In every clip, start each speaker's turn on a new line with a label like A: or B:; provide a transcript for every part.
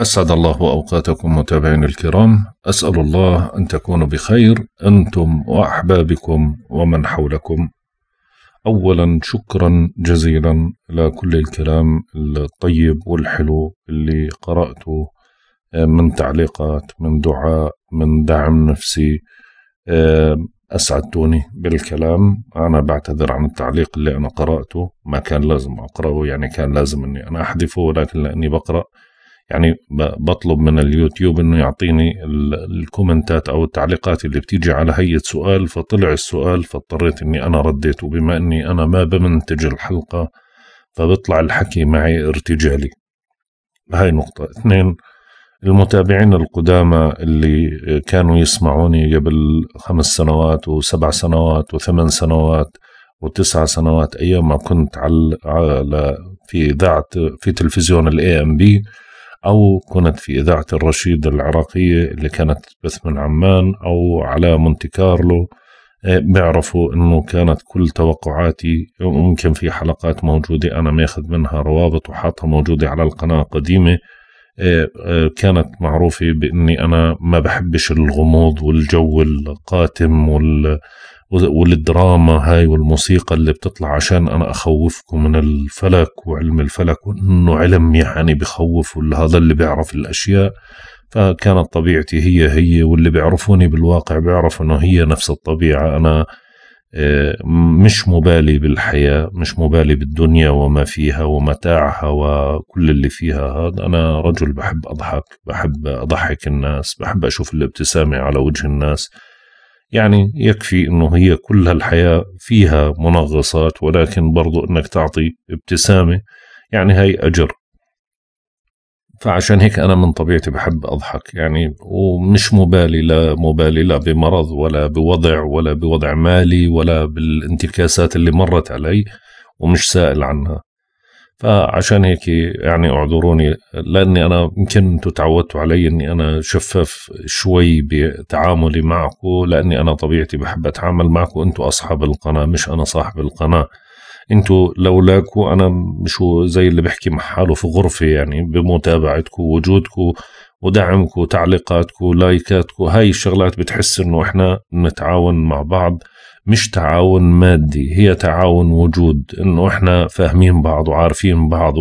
A: أسعد الله أوقاتكم متابعين الكرام أسأل الله أن تكونوا
B: بخير أنتم وأحبابكم ومن حولكم أولا شكرا جزيلا لكل الكلام الطيب والحلو اللي قرأته آه، من تعليقات من دعاء من دعم نفسي آه، أسعدتوني بالكلام أنا بعتذر عن التعليق اللي أنا قرأته ما كان لازم أقرأه يعني كان لازم أني أنا أحذفه ولكن لأني بقرأ يعني بطلب من اليوتيوب انه يعطيني الكومنتات او التعليقات اللي بتيجي على هي سؤال فطلع السؤال فاضطريت اني انا رديته بما اني انا ما بمنتج الحلقه فبطلع الحكي معي ارتجالي هاي نقطة اثنين المتابعين القدامى اللي كانوا يسمعوني قبل خمس سنوات وسبع سنوات وثمان سنوات وتسع سنوات ايام ما كنت على في اذاعه في تلفزيون الاي ام بي أو كنت في إذاعة الرشيد العراقية اللي كانت تبث من عمان أو على مونتي كارلو آه، بيعرفوا انه كانت كل توقعاتي ممكن في حلقات موجودة انا ماخذ منها روابط وحاطها موجودة على القناة قديمة آه، آه، كانت معروفة باني انا ما بحبش الغموض والجو القاتم والدراما هاي والموسيقى اللي بتطلع عشان أنا أخوفكم من الفلك وعلم الفلك وإنه علم يعني بخوف وهذا هذا اللي بيعرف الأشياء فكانت طبيعتي هي هي واللي بيعرفوني بالواقع بيعرف إنه هي نفس الطبيعة أنا آه، مش مبالي بالحياة مش مبالي بالدنيا وما فيها ومتاعها وكل اللي فيها هذا أنا رجل بحب أضحك بحب أضحك الناس بحب أشوف الابتسامة على وجه الناس يعني يكفي انه هي كل هالحياة فيها منغصات ولكن برضو انك تعطي ابتسامة يعني هاي اجر فعشان هيك انا من طبيعتي بحب اضحك يعني ومش مبالي لا مبالي لا بمرض ولا بوضع ولا بوضع مالي ولا بالانتكاسات اللي مرت علي ومش سائل عنها فعشان هيك يعني اعذروني لاني انا يمكن انتم تعودتوا علي اني انا شفاف شوي بتعاملي معكم لاني انا طبيعتي بحب اتعامل معكم انتم اصحاب القناه مش انا صاحب القناه انتم لولاكم انا مشو زي اللي بحكي مع حاله في غرفه يعني بمتابعتكم وجودكم ودعمكم وتعليقاتكم لايكاتكم هاي الشغلات بتحس انه احنا نتعاون مع بعض مش تعاون مادي هي تعاون وجود انه احنا فاهمين بعض وعارفين بعض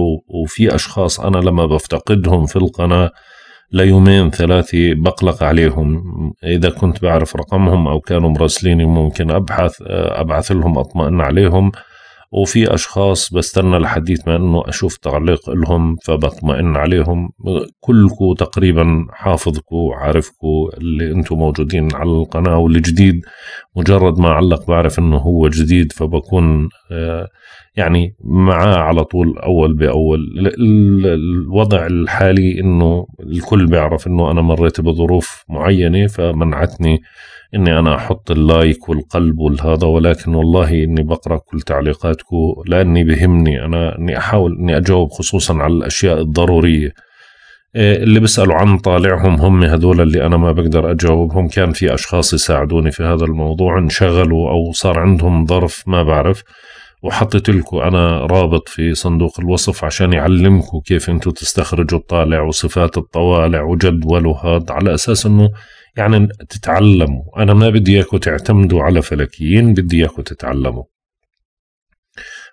B: وفي اشخاص انا لما بفتقدهم في القناه ليومين ثلاثة بقلق عليهم إذا كنت بعرف رقمهم أو كانوا مرسليني ممكن أبحث آه، أبعث لهم أطمئن عليهم وفي أشخاص بستنى لحديت ما أنه أشوف تعليق لهم فبطمئن عليهم كلكم تقريبا حافظكم وعارفكم اللي أنتم موجودين على القناة واللي جديد مجرد ما علق بعرف أنه هو جديد فبكون آه، يعني معاه على طول أول بأول الوضع الحالي أنه الكل بيعرف أنه أنا مريت بظروف معينة فمنعتني اني انا احط اللايك والقلب والهذا ولكن والله اني بقرا كل تعليقاتكم لاني بهمني انا اني احاول اني اجاوب خصوصا على الاشياء الضروريه إيه، اللي بيسالوا عن طالعهم هم هذول اللي انا ما بقدر اجاوبهم كان في اشخاص يساعدوني في هذا الموضوع انشغلوا او صار عندهم ظرف ما بعرف وحطيت لكم انا رابط في صندوق الوصف عشان يعلمكم كيف انتم تستخرجوا الطالع وصفات الطوالع وجدول وهذا على اساس انه يعني تتعلموا أنا ما بدي إياكم تعتمدوا على فلكيين بدي إياكم تتعلموا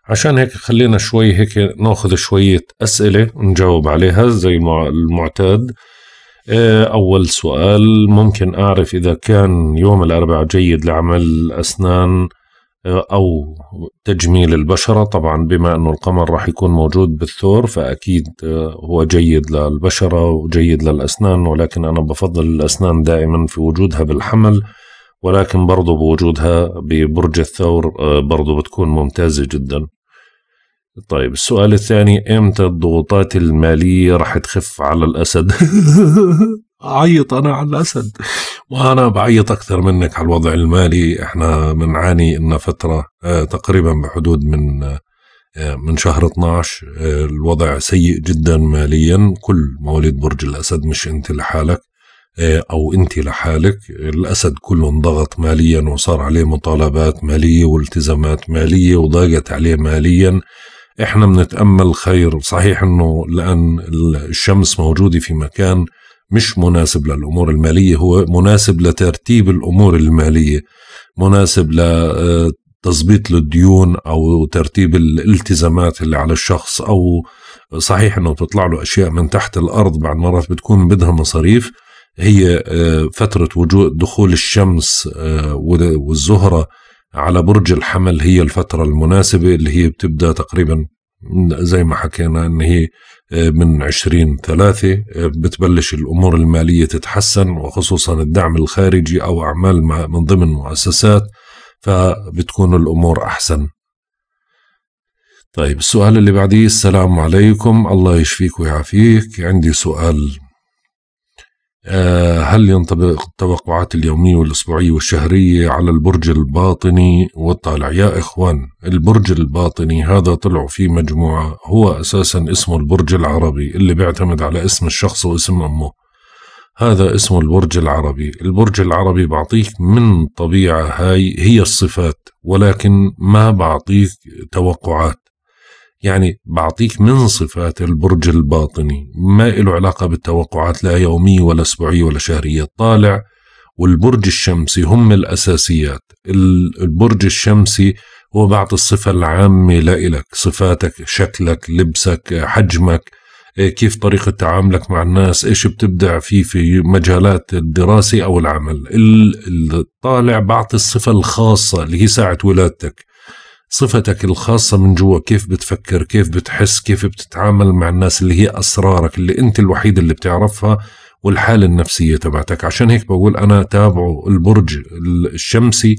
B: عشان هيك خلينا شوي هيك ناخذ شوية أسئلة نجاوب عليها زي ما المعتاد آه، أول سؤال ممكن أعرف إذا كان يوم الأربعاء جيد لعمل أسنان أو تجميل البشرة طبعا بما أنه القمر راح يكون موجود بالثور فأكيد آه، هو جيد للبشرة وجيد للأسنان ولكن أنا بفضل الأسنان دائما في وجودها بالحمل ولكن برضو بوجودها ببرج الثور آه، برضو بتكون ممتازة جدا طيب السؤال الثاني امتى الضغوطات المالية راح تخف على الأسد عيط أنا على الأسد وانا بعيط اكثر منك على الوضع المالي احنا بنعاني لنا فتره آه، تقريبا بحدود من آه، من شهر 12 آه، الوضع سيء جدا ماليا كل مواليد برج الاسد مش انت لحالك او انت لحالك الاسد كله انضغط ماليا وصار عليه مطالبات ماليه والتزامات ماليه وضاقت عليه ماليا احنا بنتامل خير صحيح انه لان الشمس موجوده في مكان مش مناسب للامور الماليه هو مناسب لترتيب الامور الماليه مناسب لتظبيط آه، الديون او ترتيب الالتزامات اللي على الشخص او صحيح انه بتطلع له اشياء من تحت الارض بعد مرات بتكون بدها مصاريف هي آه، فتره وجود دخول الشمس آه، والزهره على برج الحمل هي الفتره المناسبه اللي هي بتبدا تقريبا زي ما حكينا ان هي من ثلاثة آه، بتبلش الأمور المالية تتحسن وخصوصا الدعم الخارجي أو أعمال من ضمن مؤسسات فبتكون الأمور أحسن طيب السؤال اللي بعديه السلام عليكم الله يشفيك ويعافيك عندي سؤال آه، هل ينطبق التوقعات اليومية والأسبوعية والشهرية على البرج الباطني والطالع يا إخوان البرج الباطني هذا طلعوا فيه مجموعة هو أساسا اسمه البرج العربي اللي بيعتمد على اسم الشخص واسم أمه هذا اسمه البرج العربي البرج العربي بعطيك من طبيعة هاي هي الصفات ولكن ما بعطيك توقعات يعني بعطيك من صفات البرج الباطني ما له علاقة بالتوقعات لا يومية ولا أسبوعية ولا شهرية طالع والبرج الشمسي هم الأساسيات البرج الشمسي هو بعض الصفة العامة لإلك صفاتك شكلك لبسك حجمك إيه، كيف طريقة تعاملك مع الناس إيش بتبدع فيه في مجالات الدراسة أو العمل الطالع بعطي الصفة الخاصة اللي هي ساعة ولادتك صفتك الخاصة من جوا كيف بتفكر كيف بتحس كيف بتتعامل مع الناس اللي هي أسرارك اللي أنت الوحيد اللي بتعرفها والحالة النفسية تبعتك عشان هيك بقول أنا تابعوا البرج الشمسي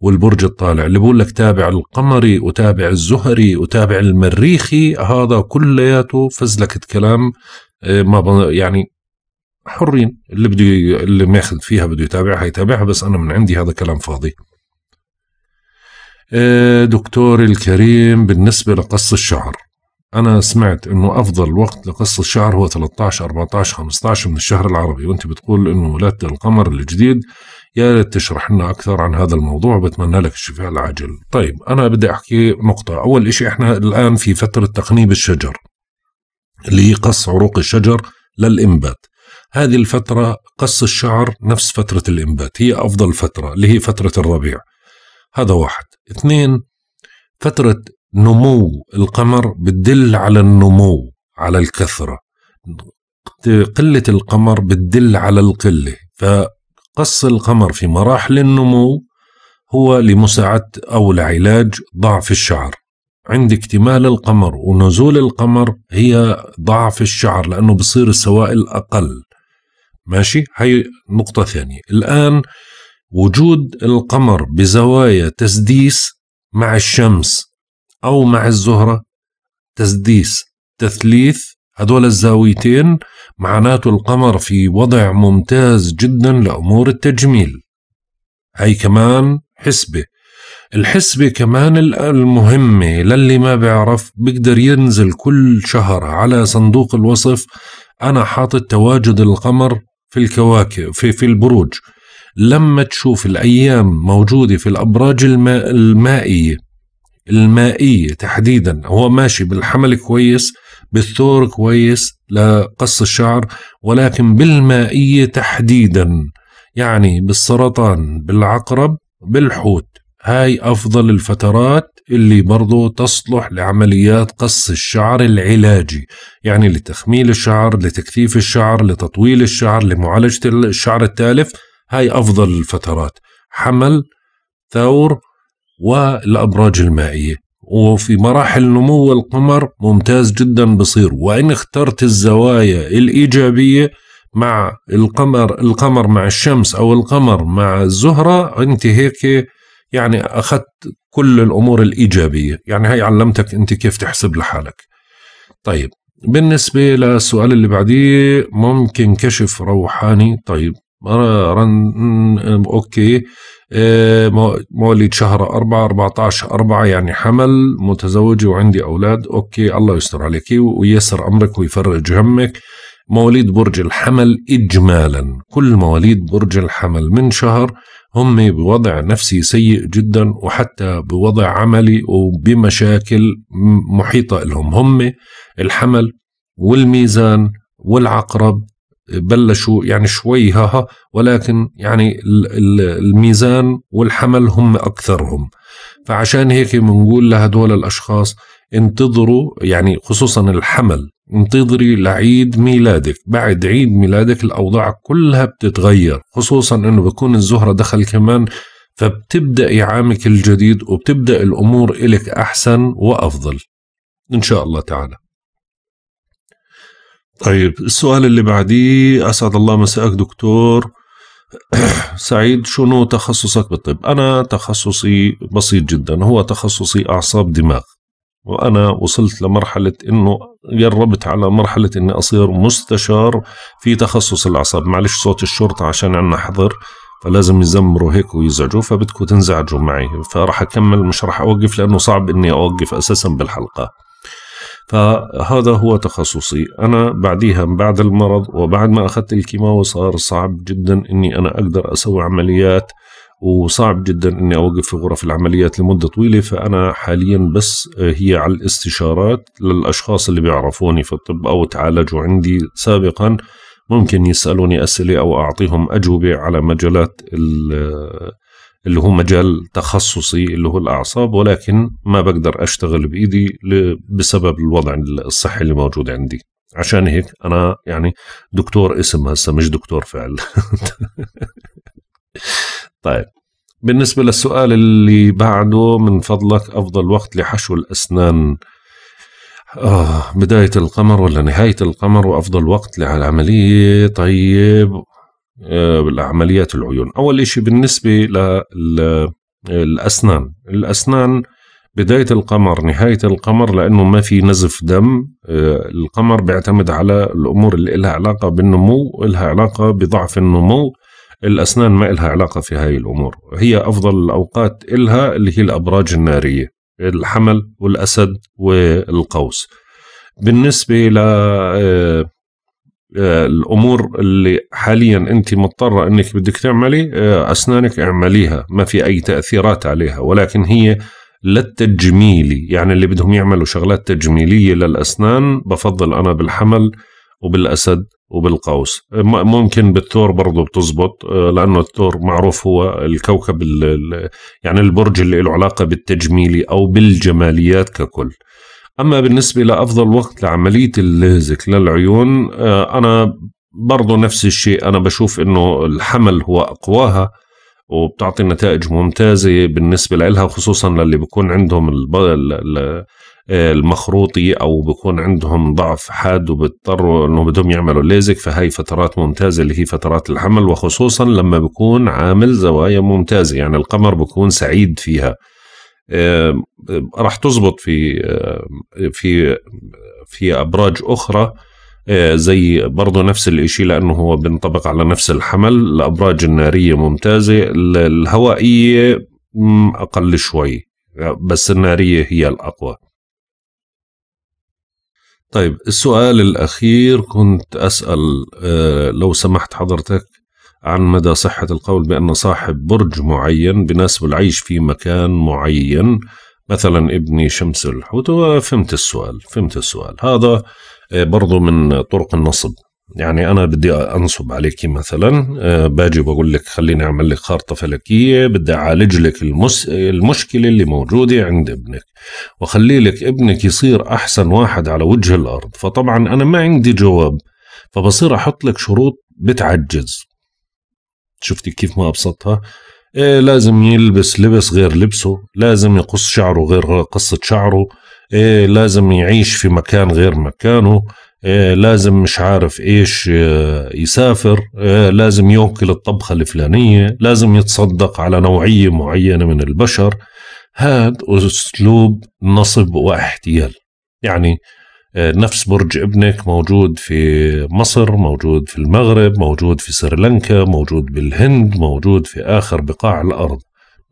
B: والبرج الطالع اللي بقول لك تابع القمري وتابع الزهري وتابع المريخي هذا كلياته فزلكة كلام آه، ما يعني حرين اللي بده اللي ماخذ فيها بده يتابعها يتابعها بس انا من عندي هذا كلام فاضي إيه، دكتور الكريم بالنسبة لقص الشعر أنا سمعت إنه أفضل وقت لقص الشعر هو 13 14 15 من الشهر العربي وأنت بتقول إنه ولادة القمر الجديد يا ريت تشرح لنا أكثر عن هذا الموضوع بتمنى لك الشفاء العاجل طيب أنا بدي أحكي نقطة أول إشي إحنا الآن في فترة تقنيب الشجر اللي هي قص عروق الشجر للإنبات هذه الفترة قص الشعر نفس فترة الإنبات هي أفضل فترة اللي هي فترة الربيع هذا واحد اثنين فترة نمو القمر بتدل على النمو على الكثرة قلة القمر بتدل على القلة فقص القمر في مراحل النمو هو لمساعدة أو لعلاج ضعف الشعر عند اكتمال القمر ونزول القمر هي ضعف الشعر لأنه بصير السوائل أقل ماشي هاي نقطة ثانية الآن وجود القمر بزوايا تسديس مع الشمس أو مع الزهرة تسديس تثليث هدول الزاويتين معناته القمر في وضع ممتاز جدا لأمور التجميل هي كمان حسبة الحسبة كمان المهمة للي ما بيعرف بقدر ينزل كل شهر على صندوق الوصف أنا حاطط تواجد القمر في الكواكب في, في البروج لما تشوف الأيام موجودة في الأبراج الماء المائية المائية تحديدا هو ماشي بالحمل كويس بالثور كويس لقص الشعر ولكن بالمائية تحديدا يعني بالسرطان بالعقرب بالحوت هاي أفضل الفترات اللي برضو تصلح لعمليات قص الشعر العلاجي يعني لتخميل الشعر لتكثيف الشعر لتطويل الشعر لمعالجة الشعر التالف هاي أفضل الفترات حمل ثور والأبراج المائية وفي مراحل نمو القمر ممتاز جدا بصير وإن اخترت الزوايا الإيجابية مع القمر القمر مع الشمس أو القمر مع الزهرة أنت هيك يعني أخذت كل الأمور الإيجابية يعني هي علمتك أنت كيف تحسب لحالك طيب بالنسبة للسؤال اللي بعديه ممكن كشف روحاني طيب رن اوكي آه، مواليد شهر 4 14 4 يعني حمل متزوجه وعندي اولاد اوكي الله يستر عليك وييسر امرك ويفرج همك مواليد برج الحمل اجمالا كل مواليد برج الحمل من شهر هم بوضع نفسي سيء جدا وحتى بوضع عملي وبمشاكل محيطه لهم هم الحمل والميزان والعقرب بلشوا يعني شوي هاها ولكن يعني الميزان والحمل هم أكثرهم فعشان هيك بنقول لهدول الأشخاص انتظروا يعني خصوصا الحمل انتظري لعيد ميلادك بعد عيد ميلادك الأوضاع كلها بتتغير خصوصا أنه بكون الزهرة دخل كمان فبتبدأ عامك الجديد وبتبدأ الأمور إلك أحسن وأفضل إن شاء الله تعالى طيب السؤال اللي بعديه أسعد الله مساءك دكتور سعيد شنو تخصصك بالطب أنا تخصصي بسيط جدا هو تخصصي أعصاب دماغ وأنا وصلت لمرحلة أنه قربت على مرحلة أني أصير مستشار في تخصص الأعصاب معلش صوت الشرطة عشان عنا حظر فلازم يزمروا هيك ويزعجوا فبدكم تنزعجوا معي فراح أكمل مش راح أوقف لأنه صعب أني أوقف أساسا بالحلقة فهذا هو تخصصي أنا بعديها بعد المرض وبعد ما أخذت الكيماوي صار صعب جدا أني أنا أقدر أسوي عمليات وصعب جدا اني اوقف في غرف العمليات لمده طويله فانا حاليا بس آه، هي على الاستشارات للاشخاص اللي بيعرفوني في الطب او تعالجوا عندي سابقا ممكن يسالوني اسئله او اعطيهم اجوبه على مجالات آه، اللي هو مجال تخصصي اللي هو الأعصاب ولكن ما بقدر أشتغل بإيدي بسبب الوضع الصحي اللي موجود عندي عشان هيك أنا يعني دكتور اسم هسه مش دكتور فعل طيب بالنسبة للسؤال اللي بعده من فضلك أفضل وقت لحشو الأسنان آه بداية القمر ولا نهاية القمر وأفضل وقت للعملية طيب آه، بالعمليات العيون أول شيء بالنسبة للأسنان الأسنان بداية القمر نهاية القمر لأنه ما في نزف دم آه، القمر بيعتمد على الأمور اللي لها علاقة بالنمو لها علاقة بضعف النمو الأسنان ما لها علاقة في هاي الأمور هي أفضل الأوقات إلها اللي هي الأبراج النارية الحمل والأسد والقوس بالنسبة ل آه، آه، الامور اللي حاليا انت مضطره انك بدك تعملي آه، اسنانك اعمليها ما في اي تاثيرات عليها ولكن هي للتجميلي يعني اللي بدهم يعملوا شغلات تجميليه للاسنان بفضل انا بالحمل وبالاسد وبالقوس آه، ممكن بالثور برضه بتزبط لانه الثور معروف هو الكوكب يعني البرج اللي له علاقه بالتجميلي او بالجماليات ككل أما بالنسبة لأفضل وقت لعملية الليزك للعيون آه، أنا برضو نفس الشيء أنا بشوف أنه الحمل هو أقواها وبتعطي نتائج ممتازة بالنسبة لها خصوصا للي بيكون عندهم آه، المخروطي أو بيكون عندهم ضعف حاد وبيضطروا أنه بدهم يعملوا ليزك فهي فترات ممتازة اللي هي فترات الحمل وخصوصا لما بيكون عامل زوايا ممتازة يعني القمر بيكون سعيد فيها راح تزبط في في في ابراج اخرى آه، زي برضه نفس الإشي لأنه هو بينطبق على نفس الحمل الأبراج النارية ممتازة الهوائية أقل شوي بس النارية هي الأقوى طيب السؤال الأخير كنت أسأل آه، لو سمحت حضرتك عن مدى صحة القول بأن صاحب برج معين بناسب العيش في مكان معين مثلا ابني شمس الحوت وفهمت السؤال فهمت السؤال هذا آه، برضو من طرق النصب يعني أنا بدي أنصب عليك مثلا آه، باجي بقول لك خليني أعمل لك خارطة فلكية بدي أعالج لك المس... المشكلة اللي موجودة عند ابنك وخلي لك ابنك يصير أحسن واحد على وجه الأرض فطبعا أنا ما عندي جواب فبصير أحط لك شروط بتعجز شفتي كيف ما ابسطها إيه لازم يلبس لبس غير لبسه لازم يقص شعره غير قصة شعره إيه لازم يعيش في مكان غير مكانه إيه لازم مش عارف ايش آه، يسافر إيه لازم يوكل الطبخة الفلانية لازم يتصدق على نوعية معينة من البشر هذا أسلوب نصب واحتيال يعني آه، نفس برج ابنك موجود في مصر موجود في المغرب موجود في سريلانكا موجود بالهند موجود في آخر بقاع الأرض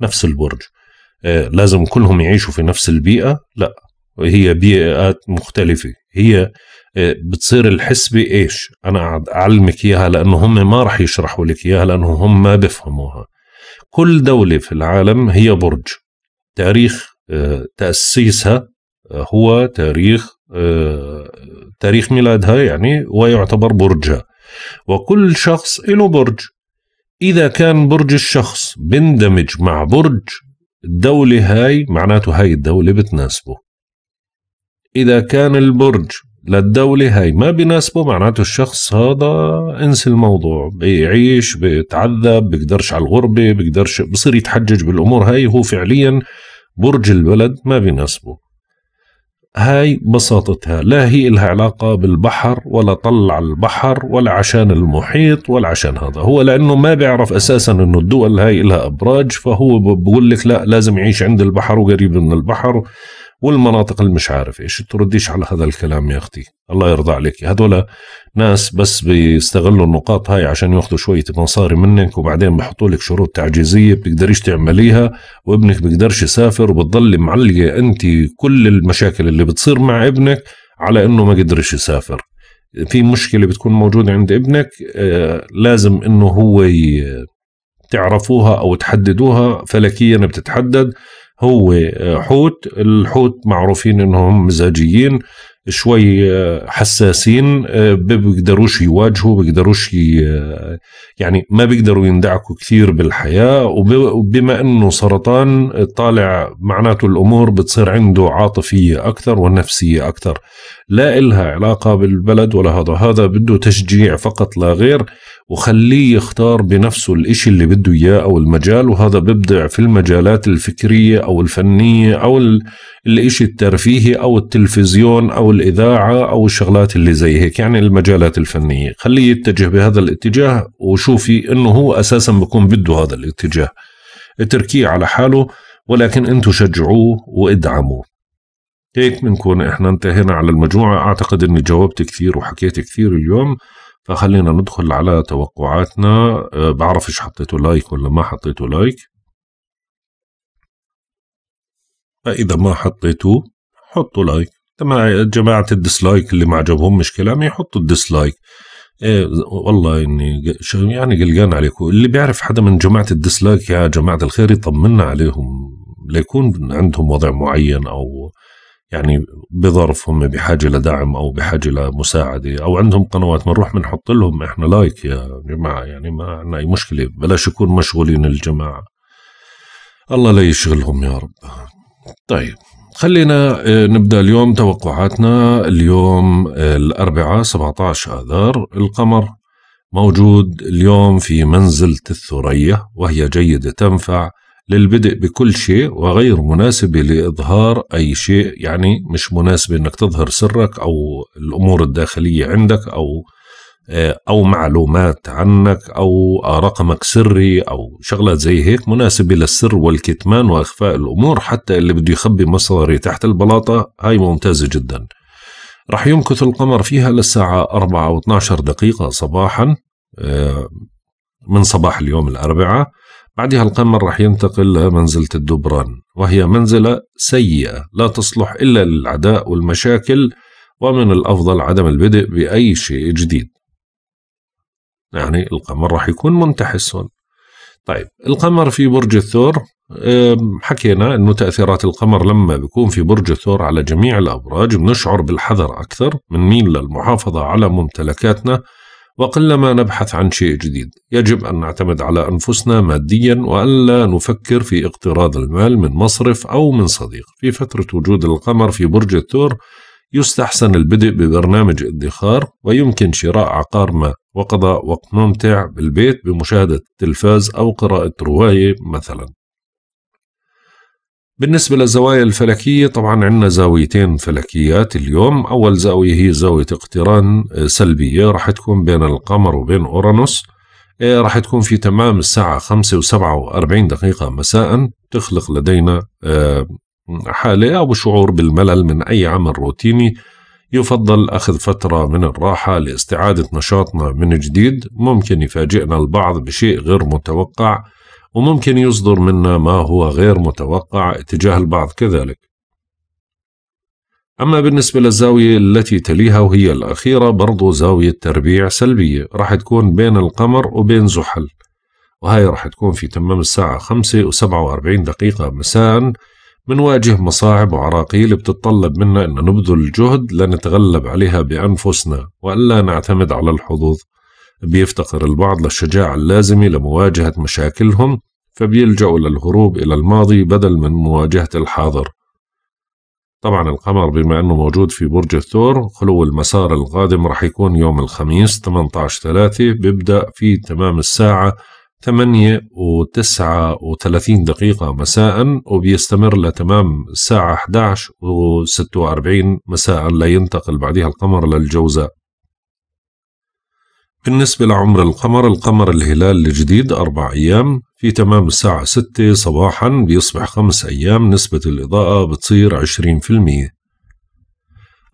B: نفس البرج آه، لازم كلهم يعيشوا في نفس البيئة لا هي بيئات مختلفة هي آه، بتصير الحسبة إيش أنا أعلمك إياها لأنه هم ما رح يشرحوا لك إياها لأنه هم ما بفهموها كل دولة في العالم هي برج تاريخ تأسيسها هو تاريخ آه، تاريخ ميلادها يعني ويعتبر برجها وكل شخص له برج إذا كان برج الشخص بندمج مع برج الدولة هاي معناته هاي الدولة بتناسبه إذا كان البرج للدولة هاي ما بيناسبه معناته الشخص هذا انسى الموضوع بيعيش بيتعذب بيقدرش على الغربة بيقدرش بصير يتحجج بالأمور هاي هو فعليا برج البلد ما بيناسبه هاي بساطتها لا هي إلها علاقة بالبحر ولا طلع البحر ولا عشان المحيط ولا عشان هذا هو لأنه ما بيعرف أساسا أنه الدول هاي إلها أبراج فهو بقول لك لا لازم يعيش عند البحر وقريب من البحر والمناطق اللي مش عارف ايش ترديش على هذا الكلام يا اختي الله يرضى عليك هذول ناس بس بيستغلوا النقاط هاي عشان ياخذوا شويه مصاري منك وبعدين بحطوا لك شروط تعجيزيه بتقدريش تعمليها وابنك بيقدرش يسافر وبتضلي معلقه انت كل المشاكل اللي بتصير مع ابنك على انه ما قدرش يسافر في مشكله بتكون موجوده عند ابنك آه، لازم انه هو تعرفوها او تحددوها فلكيا بتتحدد هو حوت الحوت معروفين انهم مزاجيين شوي آه، حساسين آه، بيقدروش يواجهوا بيقدروش آه، يعني ما بيقدروا يندعكوا كثير بالحياة وبما أنه سرطان طالع معناته الأمور بتصير عنده عاطفية أكثر ونفسية أكثر لا إلها علاقة بالبلد ولا هذا هذا بده تشجيع فقط لا غير وخليه يختار بنفسه الإشي اللي بده إياه أو المجال وهذا بيبدع في المجالات الفكرية أو الفنية أو الإشي الترفيهي أو التلفزيون أو الاذاعه او الشغلات اللي زي هيك يعني المجالات الفنيه خليه يتجه بهذا الاتجاه وشوفي انه هو اساسا بكون بده هذا الاتجاه اتركيه على حاله ولكن انتم شجعوه وادعموه هيك بنكون احنا انتهينا على المجموعه اعتقد اني جاوبت كثير وحكيت كثير اليوم فخلينا
A: ندخل على توقعاتنا أه بعرفش حطيته لايك ولا ما حطيته لايك فإذا ما حطيتوه حطوا لايك تمام جماعة الديسلايك اللي ما عجبهمش كلامي يحطوا الديسلايك ايه
B: والله اني يعني قلقان عليكم اللي بيعرف حدا من جماعة الديسلايك يا جماعة الخير يطمنا عليهم ليكون عندهم وضع معين او يعني بظرف هم بحاجة لدعم أو بحاجة لمساعدة أو عندهم قنوات بنروح بنحط لهم إحنا لايك يا جماعة يعني ما عندنا أي مشكلة بلاش يكون مشغولين الجماعة الله لا يشغلهم يا رب طيب خلينا آه، نبدا اليوم توقعاتنا اليوم آه، الاربعاء 17 اذار القمر موجود اليوم في منزله الثريا وهي جيده تنفع للبدء بكل شيء وغير مناسبة لإظهار أي شيء يعني مش مناسبة أنك تظهر سرك أو الأمور الداخلية عندك أو آه، او معلومات عنك او رقمك سري او شغلات زي هيك مناسبه للسر والكتمان واخفاء الامور حتى اللي بده يخبي مصاري تحت البلاطه هاي ممتازه جدا راح يمكث القمر فيها للساعة 4 و 12 دقيقة صباحا آه، من صباح اليوم الأربعاء بعدها القمر راح ينتقل لمنزلة الدبران وهي منزلة سيئة لا تصلح إلا للعداء والمشاكل ومن الأفضل عدم البدء بأي شيء جديد يعني القمر راح يكون منتحس هون طيب القمر في برج الثور حكينا انه تاثيرات القمر لما بيكون في برج الثور على جميع الابراج بنشعر بالحذر اكثر بنميل للمحافظه على ممتلكاتنا وقلما نبحث عن شيء جديد يجب ان نعتمد على انفسنا ماديا والا نفكر في اقتراض المال من مصرف او من صديق في فتره وجود القمر في برج الثور يستحسن البدء ببرنامج ادخار ويمكن شراء عقار ما وقضاء وقت ممتع بالبيت بمشاهدة التلفاز أو قراءة رواية مثلا بالنسبة للزوايا الفلكية طبعا عندنا زاويتين فلكيات اليوم أول زاوية هي زاوية اقتران آه، سلبية راح تكون بين القمر وبين أورانوس آه، راح تكون في تمام الساعة خمسة وسبعة وأربعين دقيقة مساء تخلق لدينا آه، حالة أو شعور بالملل من أي عمل روتيني يفضل أخذ فترة من الراحة لاستعادة نشاطنا من جديد ممكن يفاجئنا البعض بشيء غير متوقع وممكن يصدر منا ما هو غير متوقع اتجاه البعض كذلك أما بالنسبة للزاوية التي تليها وهي الأخيرة برضو زاوية تربيع سلبية راح تكون بين القمر وبين زحل وهي راح تكون في تمام الساعة 5 و47 دقيقة مساء منواجه مصاعب وعراقيل بتتطلب منا أن نبذل جهد لنتغلب عليها بأنفسنا وألا نعتمد على الحظوظ بيفتقر البعض للشجاعة اللازمة لمواجهة مشاكلهم فبيلجأوا للهروب إلى الماضي بدل من مواجهة الحاضر طبعا القمر بما أنه موجود في برج الثور خلو المسار القادم رح يكون يوم الخميس 18 3 بيبدأ في تمام الساعة ثمانية وتسعة وثلاثين دقيقة مساء وبيستمر لتمام الساعة 11 و46 مساء لينتقل بعدها القمر للجوزاء بالنسبة لعمر القمر القمر الهلال الجديد أربع أيام في تمام الساعة ستة صباحا بيصبح خمس أيام نسبة الإضاءة بتصير عشرين في المية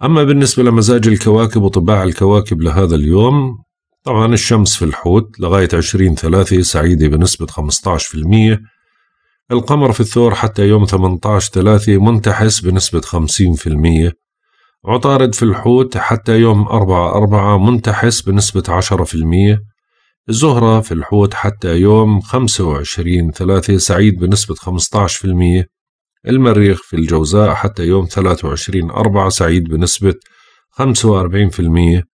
B: أما بالنسبة لمزاج الكواكب وطباع الكواكب لهذا اليوم طبعا الشمس في الحوت لغاية عشرين ثلاثة سعيدة بنسبة خمسة عشر في المية القمر في الثور حتى يوم ثمنتاش ثلاثة منتحس بنسبة خمسين في المية عطارد في الحوت حتى يوم أربعة أربعة منتحس بنسبة عشرة في المية الزهرة في الحوت حتى يوم خمسة وعشرين ثلاثة سعيد بنسبة خمسة عشر في المية المريخ في الجوزاء حتى يوم ثلاثة وعشرين أربعة سعيد بنسبة خمسة وأربعين في المية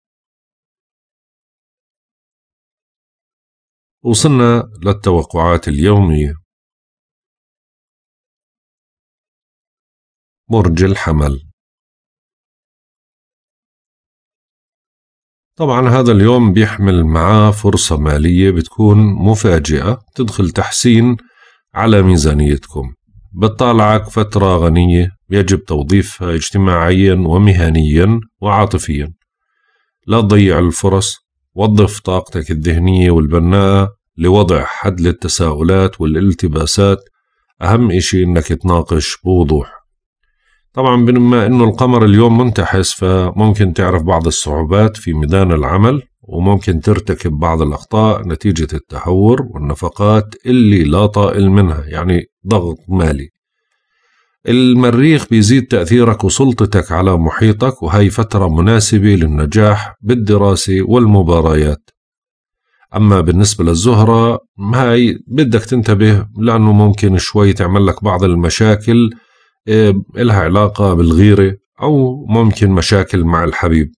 C: وصلنا للتوقعات اليومية برج الحمل طبعا هذا اليوم بيحمل
A: معاه فرصة مالية بتكون مفاجئة تدخل تحسين على
B: ميزانيتكم بتطالعك فترة غنية يجب توظيفها اجتماعيا ومهنيا وعاطفيا لا تضيع الفرص وظف طاقتك الذهنية والبناءة لوضع حد للتساؤلات والالتباسات أهم إشي إنك تناقش بوضوح طبعا بما إنه القمر اليوم منتحس فممكن تعرف بعض الصعوبات في ميدان العمل وممكن ترتكب بعض الأخطاء نتيجة التهور والنفقات اللي لا طائل منها يعني ضغط مالي المريخ بيزيد تأثيرك وسلطتك على محيطك وهي فترة مناسبة للنجاح بالدراسة والمباريات أما بالنسبة للزهرة هاي بدك تنتبه لأنه ممكن شوي تعمل لك بعض المشاكل إيه، إلها علاقة بالغيرة أو ممكن مشاكل مع الحبيب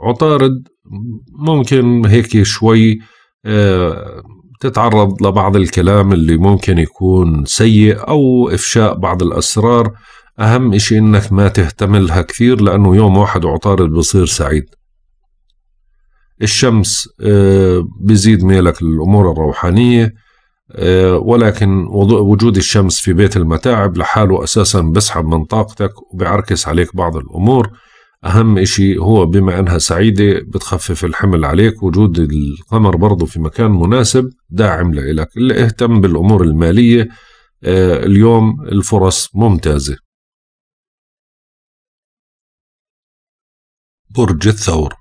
B: عطارد ممكن هيك شوي إيه، تتعرض لبعض الكلام اللي ممكن يكون سيء أو إفشاء بعض الأسرار أهم إشي إنك ما تهتملها كثير لأنه يوم واحد عطارد بصير سعيد الشمس آه، بزيد ميلك للأمور الروحانية آه، ولكن وجود الشمس في بيت المتاعب لحاله أساسا بسحب من طاقتك وبعركس عليك بعض الأمور أهم إشي هو بما أنها سعيدة بتخفف الحمل عليك وجود القمر برضو في مكان مناسب داعم لإلك اللي اهتم بالأمور المالية
C: آه، اليوم الفرص ممتازة برج الثور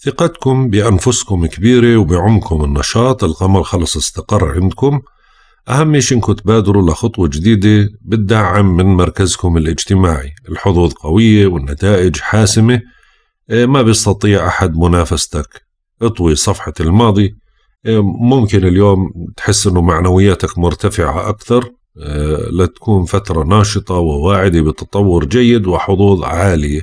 C: ثقتكم بأنفسكم كبيرة وبعمكم
B: النشاط القمر خلص استقر عندكم أهم شيء إنكم تبادروا لخطوة جديدة بتدعم من مركزكم الاجتماعي الحظوظ قوية والنتائج حاسمة إيه، ما بيستطيع أحد منافستك اطوي صفحة الماضي إيه، ممكن اليوم تحس إنه معنوياتك مرتفعة أكثر إيه، لتكون فترة ناشطة وواعدة بتطور جيد وحظوظ عالية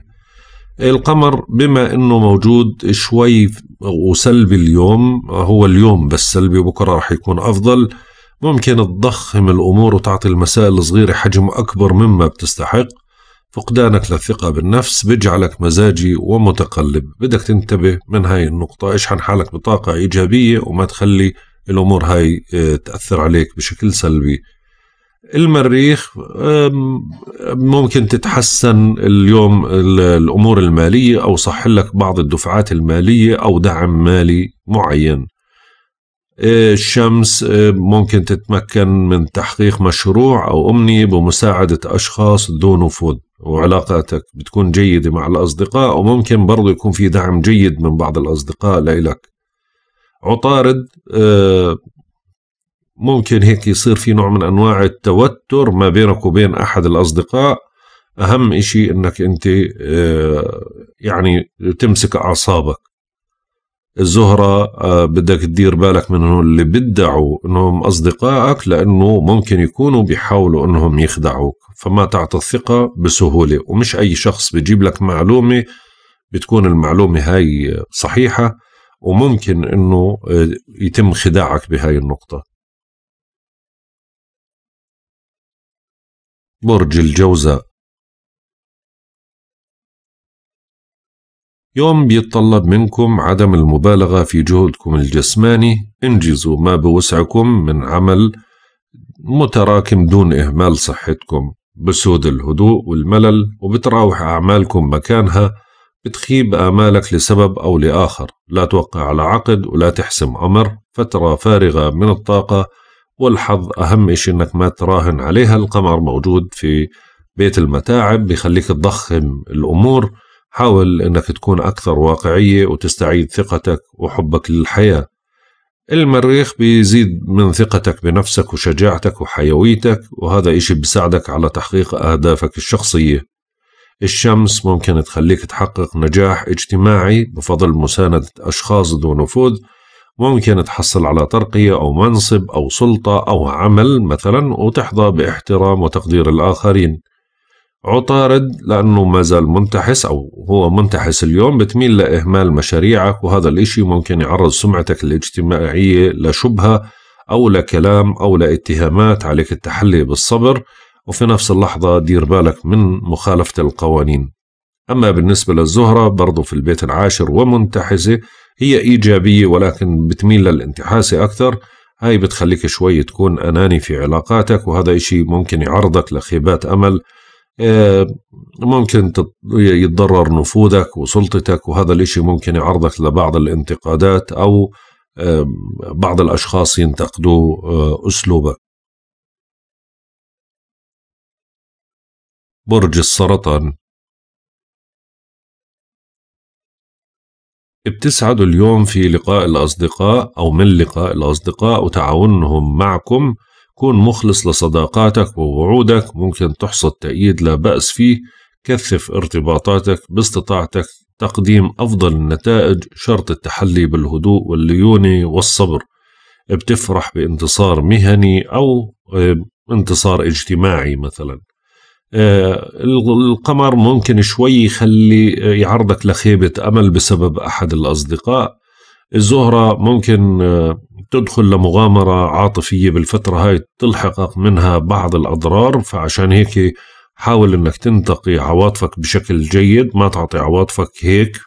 B: القمر بما انه موجود شوي وسلبي اليوم هو اليوم بس سلبي بكره رح يكون افضل ممكن تضخم الأمور وتعطي المسائل الصغيرة حجم أكبر مما بتستحق فقدانك للثقة بالنفس بيجعلك مزاجي ومتقلب بدك تنتبه من هاي النقطة اشحن حالك بطاقة إيجابية وما تخلي الأمور هاي آه، تأثر عليك بشكل سلبي المريخ ممكن تتحسن اليوم الأمور المالية أو صح لك بعض الدفعات المالية أو دعم مالي معين إيه، الشمس إيه، ممكن تتمكن من تحقيق مشروع أو أمنية بمساعدة أشخاص ذو نفوذ وعلاقاتك بتكون جيدة مع الأصدقاء وممكن برضو يكون في دعم جيد من بعض الأصدقاء لإلك عطارد إيه، ممكن هيك يصير في نوع من أنواع التوتر ما بينك وبين أحد الأصدقاء أهم إشي أنك أنت يعني تمسك أعصابك الزهره آه، بدك تدير بالك منهم اللي بدعوا انهم اصدقائك لانه ممكن يكونوا بيحاولوا انهم يخدعوك فما تعطي الثقه بسهوله ومش اي شخص بيجيب لك معلومه
A: بتكون المعلومه هاي صحيحه وممكن انه آه،
C: يتم خداعك بهاي النقطه برج الجوزاء
A: يوم بيتطلب منكم عدم المبالغة في جهدكم الجسماني
B: انجزوا ما بوسعكم من عمل متراكم دون إهمال صحتكم بسود الهدوء والملل وبتراوح أعمالكم مكانها بتخيب آمالك لسبب أو لآخر لا توقع على عقد ولا تحسم أمر فترة فارغة من الطاقة والحظ أهم إشي إنك ما تراهن عليها القمر موجود في بيت المتاعب بيخليك تضخم الأمور حاول أنك تكون أكثر واقعية وتستعيد ثقتك وحبك للحياة المريخ بيزيد من ثقتك بنفسك وشجاعتك وحيويتك وهذا إشي بيساعدك على تحقيق أهدافك الشخصية الشمس ممكن تخليك تحقق نجاح اجتماعي بفضل مساندة أشخاص ذو نفوذ ممكن تحصل على ترقية أو منصب أو سلطة أو عمل مثلا وتحظى باحترام وتقدير الآخرين عطارد لأنه ما زال منتحس أو هو منتحس اليوم بتميل لإهمال مشاريعك وهذا الإشي ممكن يعرض سمعتك الاجتماعية لشبهة أو لكلام أو لاتهامات عليك التحلي بالصبر وفي نفس اللحظة دير بالك من مخالفة القوانين أما بالنسبة للزهرة برضو في البيت العاشر ومنتحسة هي إيجابية ولكن بتميل للانتحاسة أكثر هاي بتخليك شوي تكون أناني في علاقاتك وهذا إشي ممكن يعرضك لخيبات أمل آه، ممكن يتضرر نفوذك وسلطتك وهذا الاشي ممكن يعرضك لبعض الانتقادات او آه،
C: بعض الاشخاص ينتقدوا آه، اسلوبك برج السرطان بتسعدوا اليوم في لقاء الأصدقاء أو من
B: لقاء الأصدقاء وتعاونهم معكم كون مخلص لصداقاتك ووعودك ممكن تحصد تأييد لا بأس فيه كثف ارتباطاتك باستطاعتك تقديم أفضل النتائج شرط التحلي بالهدوء والليونة والصبر بتفرح بانتصار مهني أو آه، انتصار اجتماعي مثلا آه، القمر ممكن شوي يخلي آه، يعرضك لخيبة أمل بسبب أحد الأصدقاء الزهرة ممكن آه، تدخل لمغامرة عاطفية بالفترة هاي تلحقك منها بعض الأضرار فعشان هيك حاول انك تنتقي عواطفك بشكل جيد ما تعطي عواطفك هيك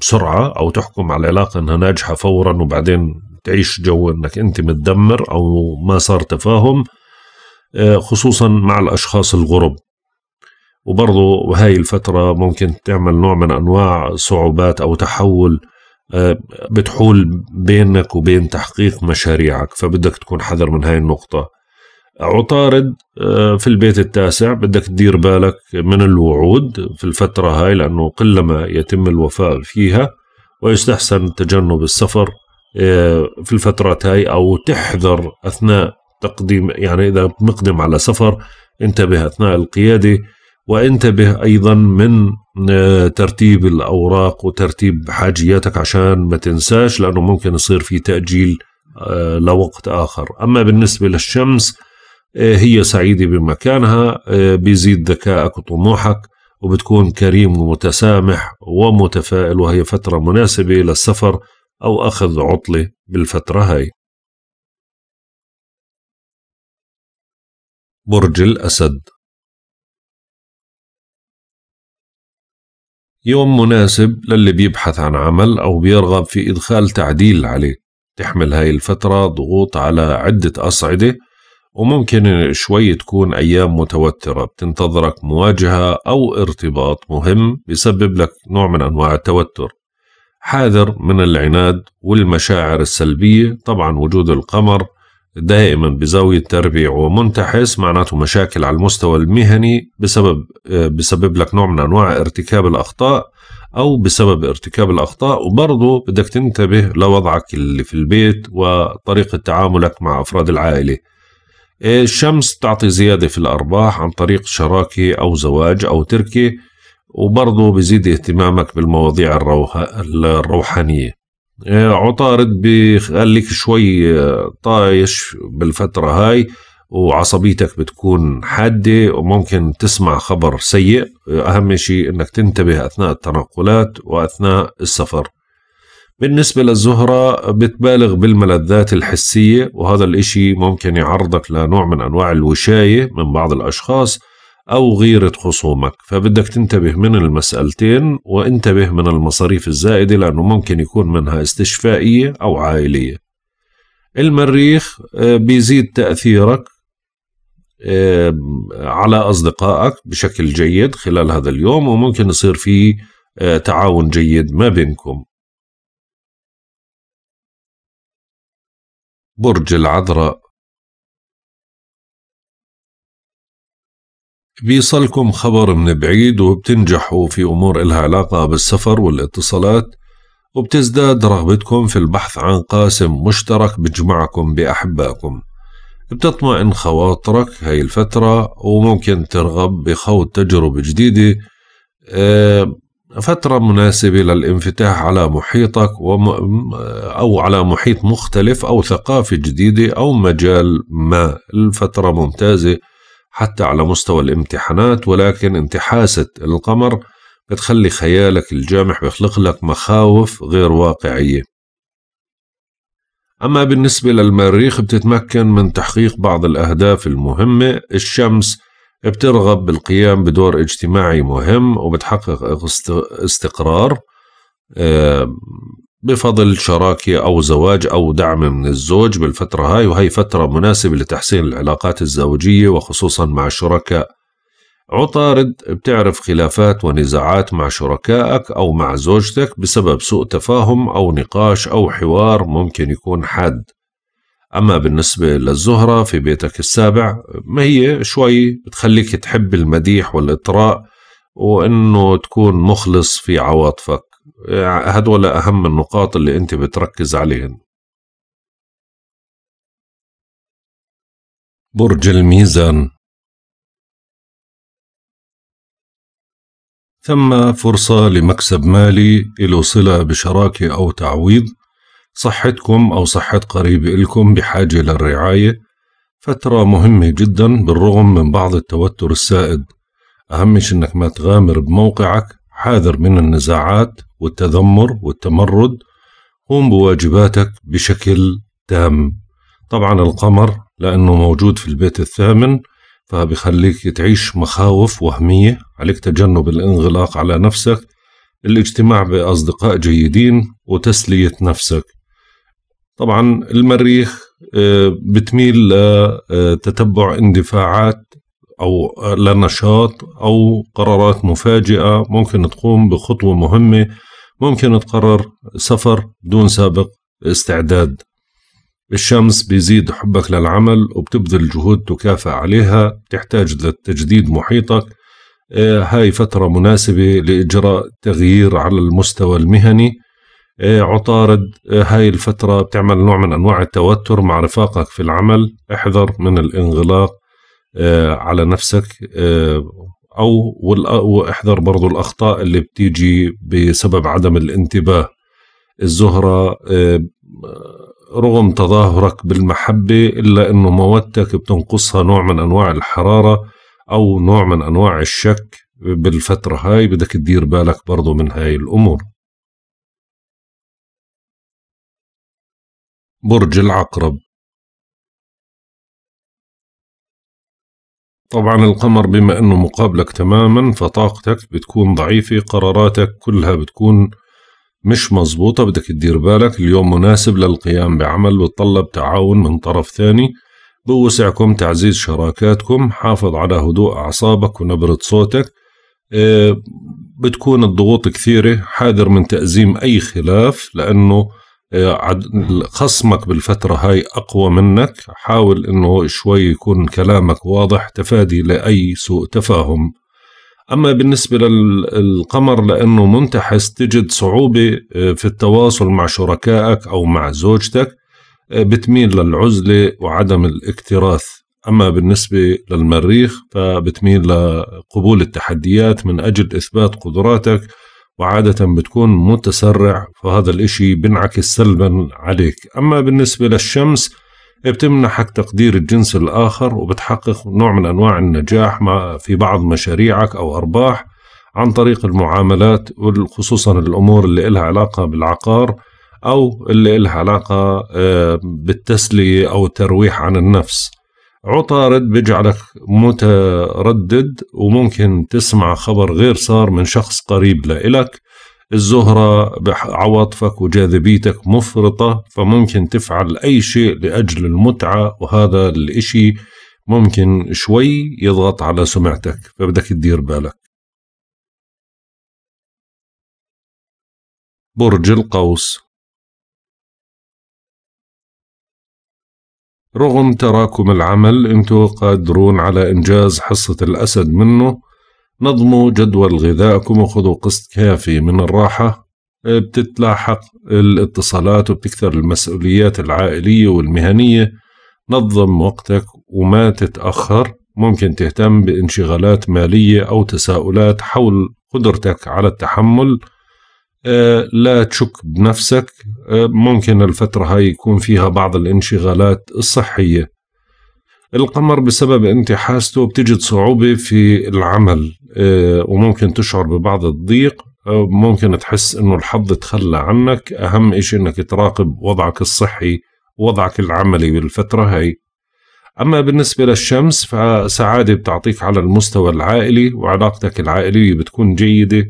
B: بسرعة أو تحكم على العلاقة أنها ناجحة فورا وبعدين تعيش جو أنك أنت متدمر أو ما صار تفاهم آه، خصوصا مع الأشخاص الغرب وبرضو هاي الفترة ممكن تعمل نوع من أنواع صعوبات أو تحول آه، بتحول بينك وبين تحقيق مشاريعك فبدك تكون حذر من هاي النقطة عطارد آه، في البيت التاسع بدك تدير بالك من الوعود في الفترة هاي لأنه قلما يتم الوفاء فيها ويستحسن تجنب السفر آه، في الفترات هاي أو تحذر أثناء تقديم يعني إذا مقدم على سفر انتبه أثناء القيادة وانتبه ايضا من آه، ترتيب الاوراق وترتيب حاجياتك عشان ما تنساش لانه ممكن يصير في تاجيل آه، لوقت اخر اما بالنسبه للشمس آه، هي سعيده بمكانها بيزيد ذكائك وطموحك وبتكون كريم ومتسامح
A: ومتفائل وهي فتره مناسبه للسفر او اخذ عطله بالفتره هاي
C: برج الاسد يوم
A: مناسب للي بيبحث عن عمل أو بيرغب في إدخال تعديل عليه تحمل هاي
B: الفترة ضغوط على عدة أصعدة وممكن شوي تكون أيام متوترة بتنتظرك مواجهة أو ارتباط مهم بيسبب لك نوع من أنواع التوتر حاذر من العناد والمشاعر السلبية طبعا وجود القمر دائما بزاوية تربيع ومنتحس معناته مشاكل على المستوى المهني بسبب آه، بسبب لك نوع من أنواع ارتكاب الأخطاء أو بسبب ارتكاب الأخطاء وبرضه بدك تنتبه لوضعك اللي في البيت وطريقة تعاملك مع أفراد العائلة إيه، الشمس تعطي زيادة في الأرباح عن طريق شراكة أو زواج أو تركي وبرضه بزيد اهتمامك بالمواضيع الروحانية آه، عطارد بيخليك شوي آه، طايش بالفترة هاي وعصبيتك بتكون حادة وممكن تسمع خبر سيء آه، أهم شيء أنك تنتبه أثناء التنقلات وأثناء السفر بالنسبة للزهرة بتبالغ بالملذات الحسية وهذا الإشي ممكن يعرضك لنوع من أنواع الوشاية من بعض الأشخاص أو غيرة خصومك فبدك تنتبه من المسألتين وانتبه من المصاريف الزائدة لأنه ممكن يكون منها استشفائية أو عائلية المريخ آه، بيزيد تأثيرك آه،
A: على أصدقائك بشكل جيد خلال هذا اليوم وممكن يصير في آه،
C: تعاون جيد ما بينكم برج العذراء
A: بيصلكم خبر من بعيد وبتنجحوا في أمور إلها علاقة بالسفر
B: والاتصالات وبتزداد رغبتكم في البحث عن قاسم مشترك بجمعكم بأحبائكم بتطمئن خواطرك هاي الفترة وممكن ترغب بخوض تجربة جديدة آه، فترة مناسبة للانفتاح على محيطك أو على محيط مختلف أو ثقافة جديدة أو مجال ما الفترة ممتازة حتى على مستوى الامتحانات ولكن انتحاسة القمر بتخلي خيالك الجامح بيخلق لك مخاوف غير واقعية أما بالنسبة للمريخ بتتمكن من تحقيق بعض الأهداف المهمة الشمس بترغب بالقيام بدور اجتماعي مهم وبتحقق استقرار بفضل شراكة أو زواج أو دعم من الزوج بالفترة هاي وهي فترة مناسبة لتحسين العلاقات الزوجية وخصوصا مع الشركاء عطارد بتعرف خلافات ونزاعات مع شركائك أو مع زوجتك بسبب سوء تفاهم أو نقاش أو حوار ممكن يكون حاد أما بالنسبة للزهرة في بيتك السابع ما هي شوي بتخليك تحب المديح والإطراء وأنه تكون مخلص في عواطفك
C: هدول أهم النقاط اللي أنت بتركز عليهن برج الميزان ثم فرصة لمكسب
A: مالي له صلة بشراكة أو تعويض صحتكم أو صحة قريب
B: إلكم بحاجة للرعاية فترة مهمة جدا بالرغم من بعض التوتر السائد أهم شي إنك ما تغامر بموقعك حاذر من النزاعات والتذمر والتمرد قم بواجباتك بشكل تام طبعا القمر لأنه موجود في البيت الثامن فبخليك تعيش مخاوف وهمية عليك تجنب الانغلاق على نفسك الاجتماع بأصدقاء جيدين وتسلية نفسك طبعا المريخ آه، بتميل لتتبع اندفاعات أو للنشاط أو قرارات مفاجئة ممكن تقوم بخطوة مهمة ممكن تقرر سفر دون سابق استعداد الشمس بيزيد حبك للعمل وبتبذل جهود تكافئ عليها تحتاج للتجديد محيطك آه، هاي فترة مناسبة لإجراء تغيير على المستوى المهني آه، عطارد آه، هاي الفترة بتعمل نوع من أنواع التوتر مع رفاقك في العمل احذر من الانغلاق آه، على نفسك آه، او واحذر برضو الاخطاء اللي بتيجي بسبب عدم الانتباه الزهره آه، رغم تظاهرك بالمحبه الا انه مودتك بتنقصها نوع من انواع الحراره
A: او نوع من انواع الشك بالفتره هاي بدك تدير بالك برضو من هاي الامور
C: برج العقرب طبعا
A: القمر بما انه مقابلك تماما فطاقتك بتكون ضعيفة قراراتك كلها
B: بتكون مش مزبوطة بدك تدير بالك اليوم مناسب للقيام بعمل بتطلب تعاون من طرف ثاني بوسعكم تعزيز شراكاتكم حافظ على هدوء أعصابك ونبرة صوتك آه، بتكون الضغوط كثيرة حاذر من تأزيم أي خلاف لأنه آه، خصمك بالفترة هاي أقوى منك حاول أنه شوي يكون كلامك واضح تفادي لأي سوء تفاهم أما بالنسبة للقمر لأنه منتحس تجد صعوبة آه، في التواصل مع شركائك أو مع زوجتك آه، بتميل للعزلة وعدم الاكتراث أما بالنسبة للمريخ فبتميل لقبول التحديات من أجل إثبات قدراتك وعادة بتكون متسرع فهذا الإشي بنعكس سلبا عليك أما بالنسبة للشمس بتمنحك تقدير الجنس الآخر وبتحقق نوع من أنواع النجاح في بعض مشاريعك أو أرباح عن طريق المعاملات وخصوصا الأمور اللي إلها علاقة بالعقار أو اللي إلها علاقة آه، بالتسلية أو الترويح عن النفس عطارد بيجعلك متردد وممكن تسمع خبر غير صار من شخص قريب لإلك الزهرة عواطفك وجاذبيتك مفرطة فممكن تفعل أي شيء
A: لأجل المتعة وهذا الإشي ممكن شوي يضغط على
C: سمعتك فبدك تدير بالك برج القوس رغم تراكم العمل انتو قادرون على إنجاز حصة
B: الأسد منه نظموا جدول غذائكم وخذوا قسط كافي من الراحة آه، بتتلاحق الاتصالات وبتكثر المسؤوليات العائلية والمهنية نظم وقتك وما تتأخر ممكن تهتم بانشغالات مالية أو تساؤلات حول قدرتك على التحمل آه، لا تشك بنفسك آه، ممكن الفترة هاي يكون فيها بعض الانشغالات الصحية القمر بسبب انتحاسته بتجد صعوبة في العمل آه، وممكن تشعر ببعض الضيق ممكن تحس انه الحظ تخلى عنك اهم اشي انك تراقب وضعك الصحي وضعك العملي بالفترة هاي أما بالنسبة للشمس فسعادة بتعطيك على المستوى العائلي وعلاقتك العائلية بتكون جيدة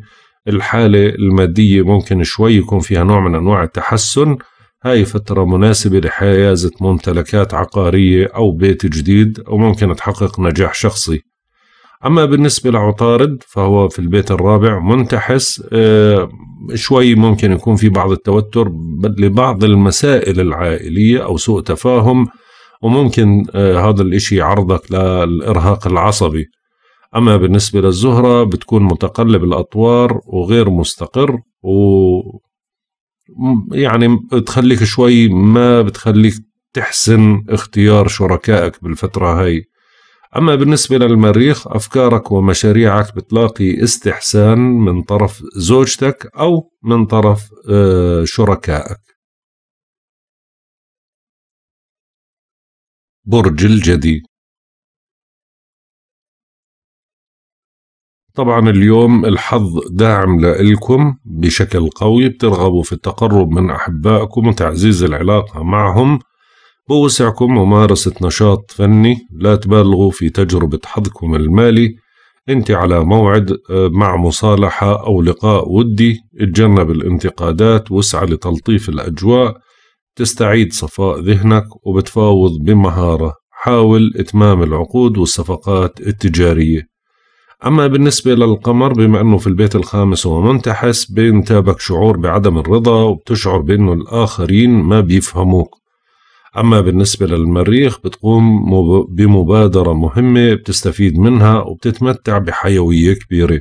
B: الحالة المادية ممكن شوي يكون فيها نوع من أنواع التحسن هاي فترة مناسبة لحيازة ممتلكات عقارية أو بيت جديد وممكن تحقق نجاح شخصي أما بالنسبة لعطارد فهو في البيت الرابع منتحس آه، شوي ممكن يكون في بعض التوتر لبعض المسائل العائلية أو سوء تفاهم وممكن آه، هذا الإشي يعرضك للإرهاق العصبي أما بالنسبة للزهرة بتكون متقلب الأطوار وغير مستقر و يعني بتخليك شوي ما بتخليك تحسن اختيار شركائك بالفترة هاي أما بالنسبة للمريخ أفكارك ومشاريعك بتلاقي استحسان من طرف زوجتك أو
C: من طرف آه، شركائك برج الجدي طبعا اليوم الحظ داعم لإلكم بشكل
B: قوي بترغبوا في التقرب من أحبائكم وتعزيز العلاقة معهم بوسعكم ممارسة نشاط فني لا تبالغوا في تجربة حظكم المالي انت على موعد آه، مع مصالحة أو لقاء ودي اتجنب الانتقادات وسع لتلطيف الأجواء تستعيد صفاء ذهنك وبتفاوض بمهارة حاول إتمام العقود والصفقات التجارية أما بالنسبة للقمر بما أنه في البيت الخامس هو منتحس بينتابك شعور بعدم الرضا وبتشعر بأنه الآخرين ما بيفهموك أما بالنسبة للمريخ بتقوم بمبادرة مهمة بتستفيد منها وبتتمتع بحيوية كبيرة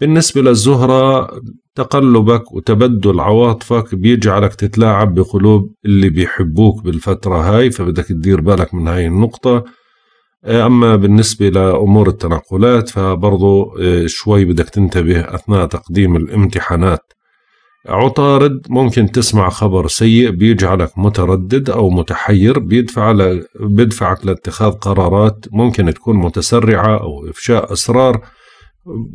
B: بالنسبة للزهرة تقلبك وتبدل عواطفك بيجعلك تتلاعب بقلوب اللي بيحبوك بالفترة هاي فبدك تدير بالك من هاي النقطة إيه، أما بالنسبة لأمور التنقلات فبرضو إيه، شوي بدك تنتبه أثناء تقديم الامتحانات عطارد ممكن تسمع خبر سيء بيجعلك متردد أو متحير بيدفع ل... بيدفعك لاتخاذ قرارات ممكن تكون متسرعة أو إفشاء أسرار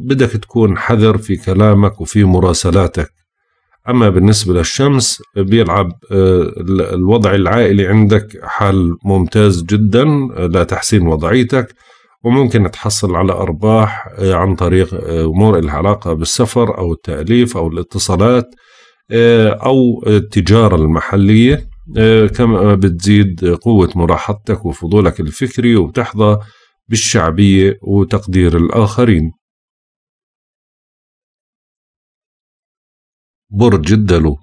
B: بدك تكون حذر في كلامك وفي مراسلاتك اما بالنسبه للشمس بيلعب آه، الوضع العائلي عندك حال ممتاز جدا آه، لتحسين وضعيتك وممكن تحصل على ارباح آه، عن طريق امور لها علاقه بالسفر او التاليف او الاتصالات او التجاره المحليه كما
A: بتزيد قوه مراحتك وفضولك الفكري وبتحظى بالشعبيه
C: وتقدير الاخرين برج الدلو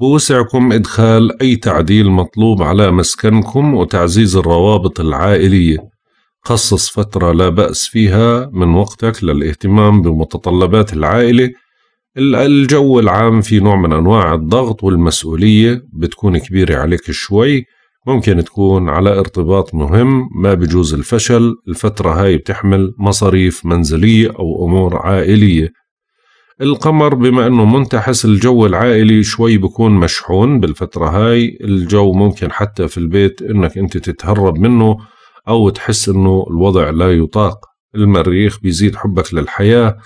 A: بوسعكم إدخال أي تعديل مطلوب على مسكنكم وتعزيز
B: الروابط العائلية خصص فترة لا بأس فيها من وقتك للاهتمام بمتطلبات العائلة الجو العام في نوع من أنواع الضغط والمسؤولية بتكون كبيرة عليك شوي ممكن تكون على ارتباط مهم ما بجوز الفشل الفترة هاي بتحمل مصاريف منزلية أو أمور عائلية القمر بما أنه منتحس الجو العائلي شوي بكون مشحون بالفترة هاي الجو ممكن حتى في البيت أنك أنت تتهرب منه أو تحس أنه الوضع لا يطاق المريخ بيزيد حبك للحياة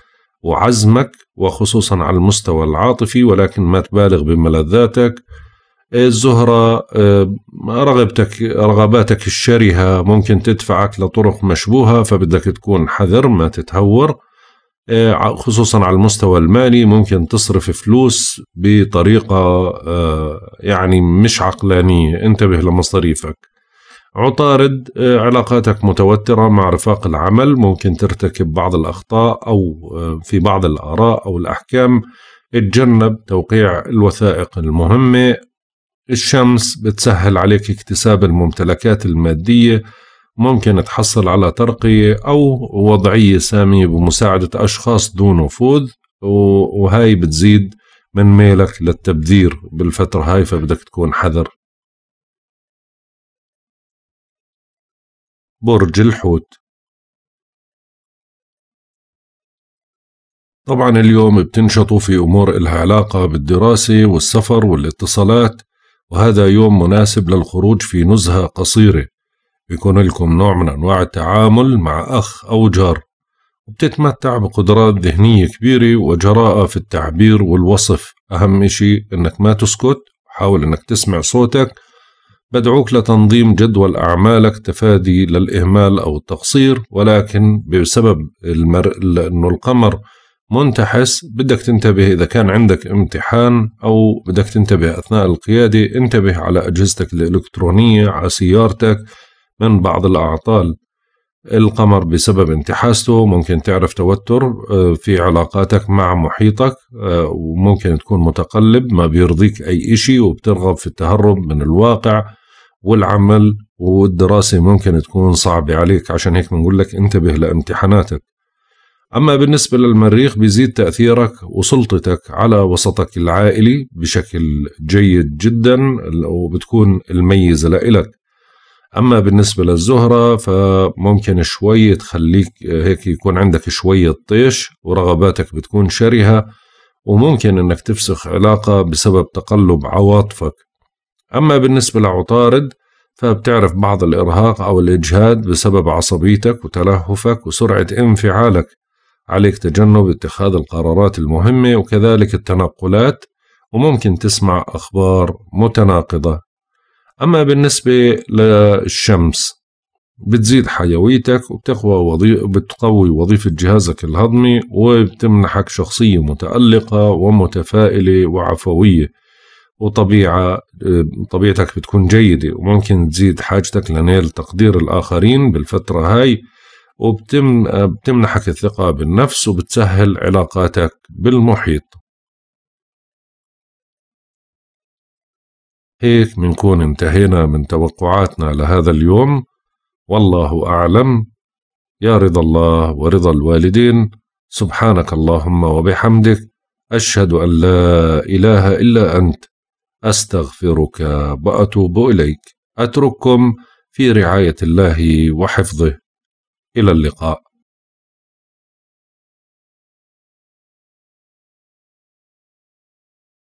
B: وعزمك وخصوصا على المستوى العاطفي ولكن ما تبالغ بملذاتك الزهرة آه، رغبتك رغباتك الشرهة ممكن تدفعك لطرق مشبوهة فبدك تكون حذر ما تتهور آه، خصوصا على المستوى المالي ممكن تصرف فلوس بطريقة آه، يعني مش عقلانية انتبه لمصاريفك عطارد علاقاتك متوترة مع رفاق العمل ممكن ترتكب بعض الأخطاء أو في بعض الآراء أو الأحكام اتجنب توقيع الوثائق المهمة الشمس بتسهل عليك اكتساب الممتلكات المادية ممكن تحصل على ترقية أو وضعية سامية بمساعدة
A: أشخاص دون نفوذ وهاي بتزيد من ميلك للتبذير
C: بالفترة هاي فبدك تكون حذر برج الحوت طبعا اليوم بتنشطوا في أمور إلها علاقة بالدراسة
B: والسفر والاتصالات وهذا يوم مناسب للخروج في نزهة قصيرة بيكون لكم نوع من أنواع التعامل مع أخ أو جار وبتتمتع بقدرات ذهنية كبيرة وجراءة في التعبير والوصف أهم إشي أنك ما تسكت وحاول أنك تسمع صوتك بدعوك لتنظيم جدول أعمالك تفادي للإهمال أو التقصير ولكن بسبب المر... أن القمر منتحس بدك تنتبه إذا كان عندك امتحان أو بدك تنتبه أثناء القيادة انتبه على أجهزتك الإلكترونية على سيارتك من بعض الأعطال القمر بسبب انتحاسته ممكن تعرف توتر آه، في علاقاتك مع محيطك آه، وممكن تكون متقلب ما بيرضيك أي إشي وبترغب في التهرب من الواقع والعمل والدراسة ممكن تكون صعبة عليك عشان هيك بنقول لك انتبه لامتحاناتك أما بالنسبة للمريخ بيزيد تأثيرك وسلطتك على وسطك العائلي بشكل جيد جدا وبتكون الميزة لإلك أما بالنسبة للزهرة فممكن شوي تخليك هيك يكون عندك شوية طيش ورغباتك بتكون شرهة وممكن أنك تفسخ علاقة بسبب تقلب عواطفك أما بالنسبة لعطارد فبتعرف بعض الإرهاق أو الإجهاد بسبب عصبيتك وتلهفك وسرعة انفعالك عليك تجنب اتخاذ القرارات المهمة وكذلك التنقلات وممكن تسمع أخبار متناقضة أما بالنسبة للشمس بتزيد حيويتك وبتقوى وظيفة بتقوي وظيفة جهازك الهضمي وبتمنحك شخصية متألقة ومتفائلة وعفوية وطبيعة طبيعتك بتكون جيدة وممكن تزيد حاجتك لنيل تقدير الآخرين بالفترة هاي وبتمنحك الثقة بالنفس
A: وبتسهل علاقاتك بالمحيط هيك بنكون انتهينا من توقعاتنا لهذا اليوم
B: والله أعلم يا رضا الله ورضا الوالدين سبحانك اللهم وبحمدك أشهد أن لا إله إلا أنت
A: أستغفرك وأتوب إليك أترككم في رعاية
C: الله وحفظه إلى اللقاء